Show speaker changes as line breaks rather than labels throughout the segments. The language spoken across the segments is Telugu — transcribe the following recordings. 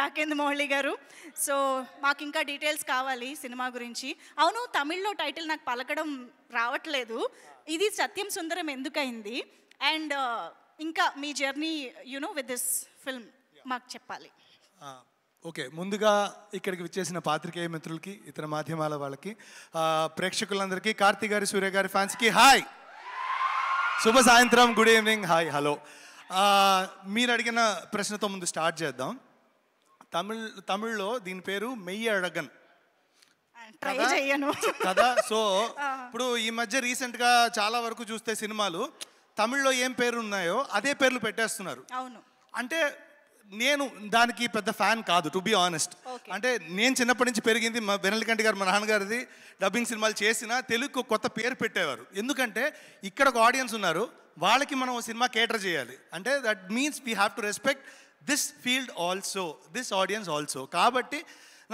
రాకేంద్ర మౌళి గారు సో మాకు ఇంకా డీటెయిల్స్ కావాలి సినిమా గురించి అవును తమిళ్లో టైటిల్ నాకు పలకడం రావట్లేదు ఇది సత్యం సుందరం ఎందుకైంది అండ్ ఇంకా మీ journey you know with this film మాకు చెప్పాలి
ఓకే ముందుగా ఇక్కడికి విచ్చేసిన పాత్రికేయ మిత్రులకి ఇతర మాధ్యమాల వాళ్ళకి ప్రేక్షకులందరికీ కార్తీ గారి సూర్య గారి ఫ్యాన్స్కి హాయ్ శుభ సాయంత్రం గుడ్ ఈవినింగ్ హాయ్ హలో మీరు అడిగిన ప్రశ్నతో ముందు స్టార్ట్ చేద్దాం తమిళ్ తమిళ్లో దీని పేరు మెయ్యి అడగన్ కదా సో ఇప్పుడు ఈ మధ్య రీసెంట్ గా చాలా వరకు చూస్తే సినిమాలు తమిళ్లో ఏం పేరు ఉన్నాయో అదే పేర్లు పెట్టేస్తున్నారు అవును అంటే నేను దానికి పెద్ద ఫ్యాన్ కాదు టు బి ఆనెస్ట్ అంటే నేను చిన్నప్పటి నుంచి పెరిగింది మా వెనల్కంటి గారు మా నాన్నగారిది డబ్బింగ్ సినిమాలు చేసిన తెలుగు కొత్త పేరు పెట్టేవారు ఎందుకంటే ఇక్కడ ఒక ఆడియన్స్ ఉన్నారు వాళ్ళకి మనం సినిమా కేటర్ చేయాలి అంటే that means we have to respect this field also this audience also కాబట్టి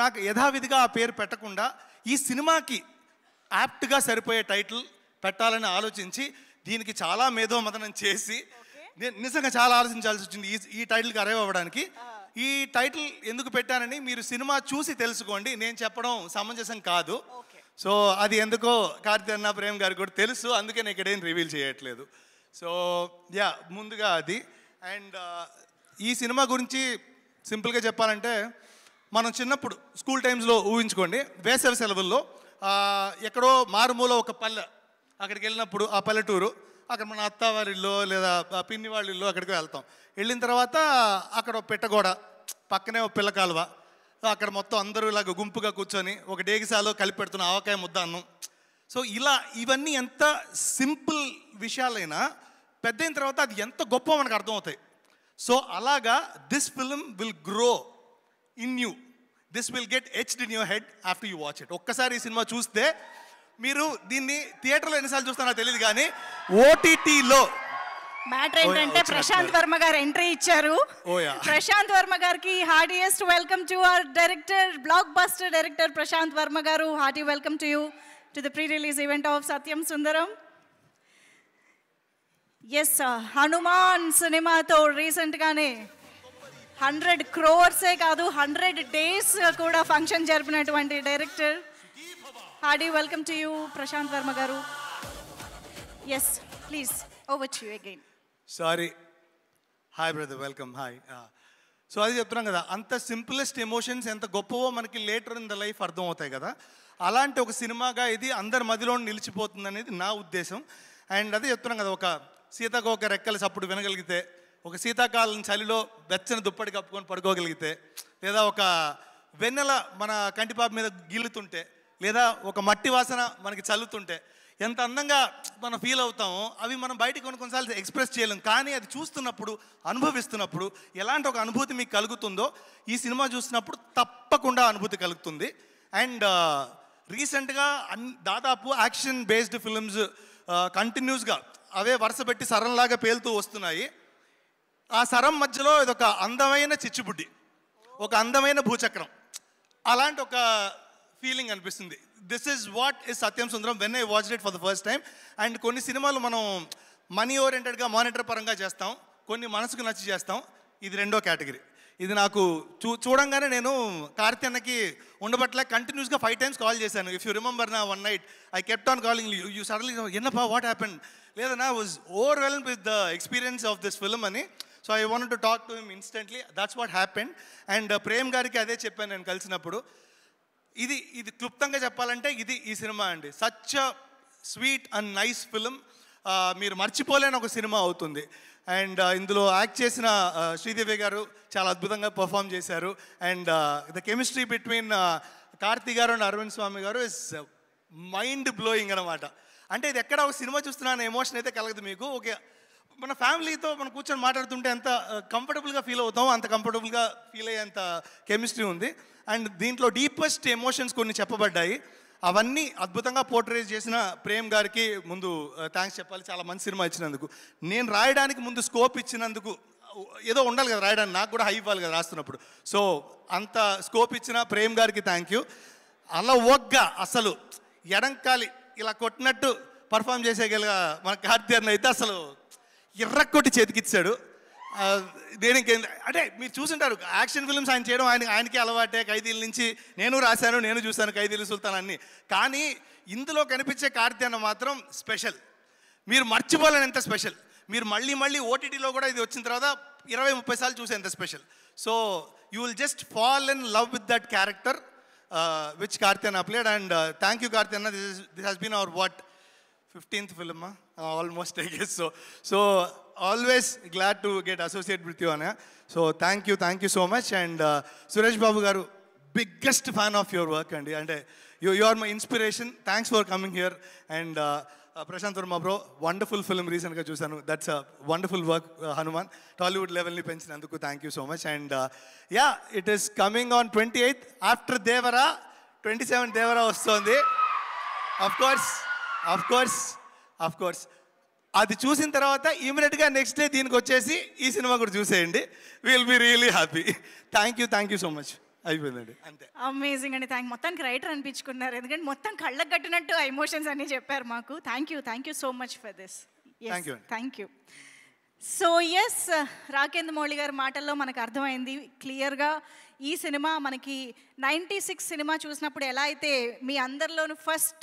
నాకు యథావిధిగా ఆ పేరు పెట్టకుండా ఈ సినిమాకి యాప్ట్గా సరిపోయే టైటిల్ పెట్టాలని ఆలోచించి దీనికి చాలా మేధోమతనం చేసి నేను నిజంగా చాలా ఆలోచించాల్సి వచ్చింది ఈ ఈ టైటిల్కి అరైవ్ అవ్వడానికి ఈ టైటిల్ ఎందుకు పెట్టానని మీరు సినిమా చూసి తెలుసుకోండి నేను చెప్పడం సమంజసం కాదు సో అది ఎందుకో కార్తీ అన్న ప్రేమ్ గారు కూడా తెలుసు అందుకే నేను ఇక్కడేం రివీల్ చేయట్లేదు సో యా ముందుగా అది అండ్ ఈ సినిమా గురించి సింపుల్గా చెప్పాలంటే మనం చిన్నప్పుడు స్కూల్ టైమ్స్లో ఊహించుకోండి వేసవి సెలవుల్లో ఎక్కడో మారుమూల ఒక పల్లె అక్కడికి వెళ్ళినప్పుడు ఆ పల్లెటూరు అక్కడ మన అత్త వారిల్లో లేదా పిన్ని వాళ్ళిల్లో అక్కడికి వెళ్తాం వెళ్ళిన తర్వాత అక్కడ పెట్టగోడ పక్కనే ఒక పిల్ల కాలువ అక్కడ మొత్తం అందరూ ఇలాగ గుంపుగా కూర్చొని ఒక డేగిసాలో కలిపి పెడుతున్న ఆవకాయ ముద్ద అన్నం సో ఇలా ఇవన్నీ ఎంత సింపుల్ విషయాలైనా పెద్దయిన తర్వాత అది ఎంత గొప్ప మనకు అర్థమవుతాయి సో అలాగా this film will grow in you this will get etched in your head after you watch it ఒక్కసారి ఈ సినిమా చూస్తే మీరు దీన్ని థియేటర్లో ఎన్నిసార్లు చూస్తారో తెలియదు కానీ ఓటీటీలో
మ్యాటర్ ఏంటంటే ప్రశాంత్ వర్మ గారు ఎంట్రీ ఇచ్చారు ప్రశాంత్ వర్మ గారికి heartiest welcome to our director blockbuster director Prashanth Varma గారు hearty welcome to you to the pre release event of Satyam Sundaram yes Hanuman సినిమాతో రీసెంట్గానే హండ్రెడ్ క్రోర్సే కాదు హండ్రెడ్ డేస్ కూడా ఫంక్షన్ జరిపినటువంటి director hearty welcome to you Prashanth Varma గారు yes please over you again
sorry hi brother welcome hi so అది చెప్తున్నాం కదా అంత సింపులెస్ట్ ఎమోషన్స్ ఎంత గొప్పవో మనకి లేటర్ ఇన్ ద లైఫ్ అర్థం అవుతాయి కదా అలాంటి ఒక సినిమాగా ఇది అందరి మదిలో నిలిచిపోతుంది అనేది నా ఉద్దేశం అండ్ అదే చెప్తున్నాం కదా ఒక సీతాకోక రెక్కల చప్పుడు వినగలిగితే ఒక శీతాకాలం చలిలో వెచ్చని దుప్పటి కప్పుకొని పడుకోగలిగితే లేదా ఒక వెన్నెల మన కంటిపాప మీద గిల్లుతుంటే లేదా ఒక మట్టి వాసన మనకి చల్లుతుంటే ఎంత అందంగా మనం ఫీల్ అవుతామో అవి మనం బయటికి కొన్ని కొన్నిసార్లు ఎక్స్ప్రెస్ చేయలేం కానీ అది చూస్తున్నప్పుడు అనుభవిస్తున్నప్పుడు ఎలాంటి ఒక అనుభూతి మీకు కలుగుతుందో ఈ సినిమా చూసినప్పుడు తప్పకుండా అనుభూతి కలుగుతుంది అండ్ రీసెంట్గా అన్ దాదాపు యాక్షన్ బేస్డ్ ఫిల్మ్స్ కంటిన్యూస్గా అవే వరుస పెట్టి సరంలాగా పేలుతూ వస్తున్నాయి ఆ సరం మధ్యలో ఇదొక అందమైన చిచ్చుబుడ్డి ఒక అందమైన భూచక్రం అలాంటి ఒక ఫీలింగ్ అనిపిస్తుంది this is what is Satyam Sundaram when I watch it for the first time and కొన్ని సినిమాలు మనం మనీ ఓరియంటెడ్గా మానిటర్ పరంగా చేస్తాం కొన్ని మనసుకు నచ్చి చేస్తాం ఇది రెండో కేటగిరీ ఇది నాకు చూ చూడంగానే నేను కార్తీ అన్నకి ఉండబట్ల కంటిన్యూస్గా ఫైవ్ టైమ్స్ కాల్ చేశాను ఇఫ్ యూ రిమెంబర్ నా one night I kept on calling you suddenly ఎన్నపా వాట్ హ్యాపెన్ లేదా నా was overwhelm with the experience of this film అని so I want to talk to him instantly that's what happen and Prem గారికి అదే చెప్పాను నేను కలిసినప్పుడు ఇది ఇది క్లుప్తంగా చెప్పాలంటే ఇది ఈ సినిమా అండి such sweet and nice film మీరు మర్చిపోలేని ఒక సినిమా అవుతుంది అండ్ ఇందులో యాక్ట్ చేసిన శ్రీదేవి గారు చాలా అద్భుతంగా పర్ఫామ్ చేశారు and the chemistry between Karthi గారు అండ్ అరవింద్ స్వామి గారు ఇస్ మైండ్ బ్లోయింగ్ అనమాట అంటే ఇది ఎక్కడ ఒక సినిమా చూస్తున్నాను ఎమోషన్ అయితే కలగదు మీకు ఓకే మన ఫ్యామిలీతో మనం కూర్చొని మాట్లాడుతుంటే ఎంత కంఫర్టబుల్గా ఫీల్ అవుతామో అంత కంఫర్టబుల్గా ఫీల్ అయ్యేంత కెమిస్ట్రీ ఉంది అండ్ దీంట్లో డీపెస్ట్ ఎమోషన్స్ కొన్ని చెప్పబడ్డాయి అవన్నీ అద్భుతంగా పోర్ట్రేజ్ చేసిన ప్రేమ్ గారికి ముందు థ్యాంక్స్ చెప్పాలి చాలా మంచి సినిమా ఇచ్చినందుకు నేను రాయడానికి ముందు స్కోప్ ఇచ్చినందుకు ఏదో ఉండాలి కదా రాయడానికి నాకు కూడా హై ఇవ్వాలి కదా రాస్తున్నప్పుడు సో అంత స్కోప్ ఇచ్చిన ప్రేమ్ గారికి థ్యాంక్ యూ అలా ఒగ్గ అసలు ఎడంకాలి ఇలా కొట్టినట్టు పర్ఫామ్ చేసేయగలిగా మన కార్తీర్ని అయితే అసలు కొట్టి చేతికిచ్చాడు నేను అంటే మీరు చూసింటారు యాక్షన్ ఫిల్మ్స్ ఆయన చేయడం ఆయన ఆయనకి అలవాటే ఖైదీల నుంచి నేను రాశాను నేను చూశాను ఖైదీలు సుల్తాన్ అన్ని కానీ ఇందులో కనిపించే కార్తీయన మాత్రం స్పెషల్ మీరు మర్చిపోలేని ఎంత స్పెషల్ మీరు మళ్ళీ మళ్ళీ ఓటీటీలో కూడా ఇది వచ్చిన తర్వాత ఇరవై ముప్పై సార్లు చూసే ఎంత special so you will just fall in love with that character which కార్తీయన్ అప్లేడ్ అండ్ థ్యాంక్ యూ కార్తీయన్ this this has been our what fifteenth film almost I guess so so always glad to get associate with you అన్న so thank you thank you so much and Suresh Babu గారు biggest fan of your work అండి అంటే you you are my inspiration thanks for coming here and Prashanth Varma bro wonderful film రీసెంట్గా చూశాను that's a wonderful work Hanuman Tollywood లెవెల్ని పెంచినందుకు thank you so much and yeah it is coming on twenty eighth after Devara twenty seven Devara వస్తుంది of course of course of course అది చూసిన తర్వాత ఇమీడియట్గా నెక్స్ట్ డే దీనికి వచ్చేసి ఈ సినిమా కూడా చూసేయండి will be really happy thank you thank you so much అయిపోయిందండి అంతే
అమేజింగ్ అండి థ్యాంక్ మొత్తానికి రైటర్ అనిపించుకున్నారు ఎందుకంటే మొత్తం కళ్ళకు కట్టినట్టు ఎమోషన్స్ అన్నీ చెప్పారు మాకు thank you thank you so much for this thank you thank you so yes Rakendra Mouli గారి మాటల్లో మనకు అర్థమైంది క్లియర్గా ఈ సినిమా మనకి నైంటీ సిక్స్ సినిమా చూసినప్పుడు ఎలా అయితే మీ అందరిలోనూ ఫస్ట్